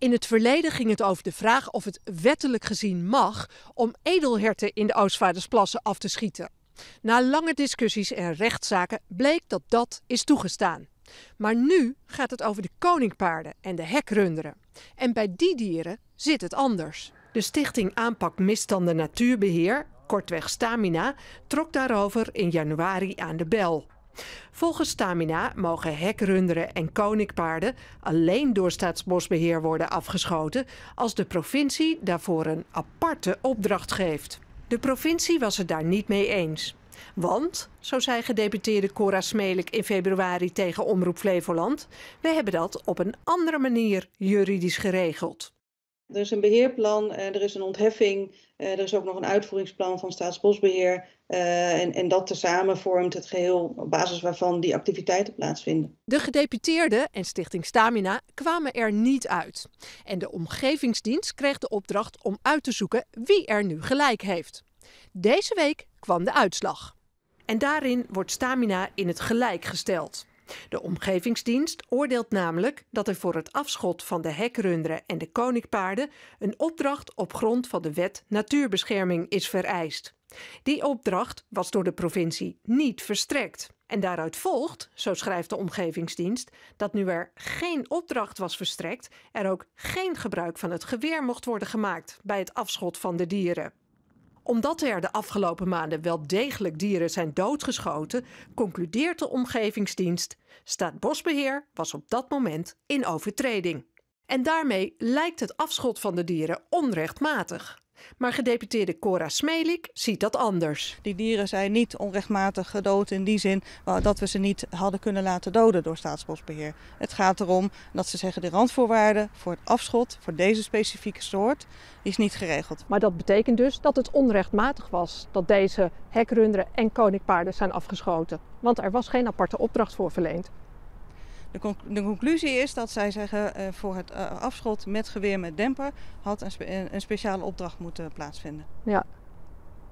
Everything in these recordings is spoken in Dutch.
In het verleden ging het over de vraag of het wettelijk gezien mag om edelherten in de Oostvaardersplassen af te schieten. Na lange discussies en rechtszaken bleek dat dat is toegestaan. Maar nu gaat het over de koningpaarden en de hekrunderen. En bij die dieren zit het anders. De Stichting Aanpak Misstanden Natuurbeheer, kortweg Stamina, trok daarover in januari aan de bel. Volgens Stamina mogen hekrunderen en koninkpaarden alleen door Staatsbosbeheer worden afgeschoten als de provincie daarvoor een aparte opdracht geeft. De provincie was het daar niet mee eens. Want, zo zei gedeputeerde Cora Smelik in februari tegen Omroep Flevoland, we hebben dat op een andere manier juridisch geregeld. Er is een beheerplan, eh, er is een ontheffing, eh, er is ook nog een uitvoeringsplan van Staatsbosbeheer. Eh, en, en dat tezamen vormt het geheel op basis waarvan die activiteiten plaatsvinden. De gedeputeerden en Stichting Stamina kwamen er niet uit. En de Omgevingsdienst kreeg de opdracht om uit te zoeken wie er nu gelijk heeft. Deze week kwam de uitslag. En daarin wordt Stamina in het gelijk gesteld. De Omgevingsdienst oordeelt namelijk dat er voor het afschot van de hekrunderen en de koninkpaarden een opdracht op grond van de wet natuurbescherming is vereist. Die opdracht was door de provincie niet verstrekt. En daaruit volgt, zo schrijft de Omgevingsdienst, dat nu er geen opdracht was verstrekt, er ook geen gebruik van het geweer mocht worden gemaakt bij het afschot van de dieren omdat er de afgelopen maanden wel degelijk dieren zijn doodgeschoten, concludeert de omgevingsdienst: bosbeheer was op dat moment in overtreding. En daarmee lijkt het afschot van de dieren onrechtmatig. Maar gedeputeerde Cora Smelik ziet dat anders. Die dieren zijn niet onrechtmatig gedood in die zin dat we ze niet hadden kunnen laten doden door staatsbosbeheer. Het gaat erom dat ze zeggen de randvoorwaarden voor het afschot voor deze specifieke soort is niet geregeld. Maar dat betekent dus dat het onrechtmatig was dat deze hekrunderen en koninkpaarden zijn afgeschoten. Want er was geen aparte opdracht voor verleend. De, conclusie is dat zij zeggen eh, voor het eh, afschot met geweer met demper had een, een speciale opdracht moeten plaatsvinden. Ja,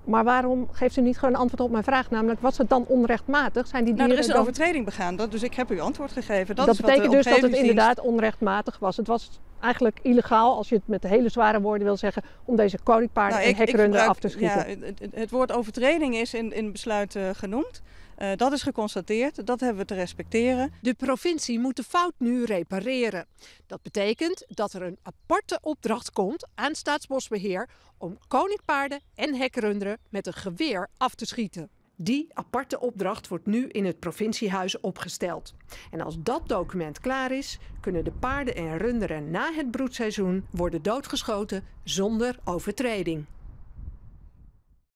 maar waarom geeft u niet gewoon antwoord op mijn vraag? Namelijk, was het dan onrechtmatig? Zijn die dieren nou, er is een overtreding begaan, dat, dus ik heb u antwoord gegeven. Dat, dat is betekent wat dus dat het inderdaad onrechtmatig was. Het was eigenlijk illegaal, als je het met hele zware woorden wil zeggen, om deze koningpaarden nou, en hekrunnen af te schieten. Ja, het, woord overtreding is in, in besluit eh, genoemd. Eh, dat is geconstateerd, dat hebben we te respecteren. De provincie moet de fout nu repareren. Dat betekent dat er een aparte opdracht komt aan Staatsbosbeheer om koninkpaarden en hekrunderen met een geweer af te schieten. Die aparte opdracht wordt nu in het provinciehuis opgesteld. En als dat document klaar is, kunnen de paarden en runderen na het broedseizoen worden doodgeschoten zonder overtreding.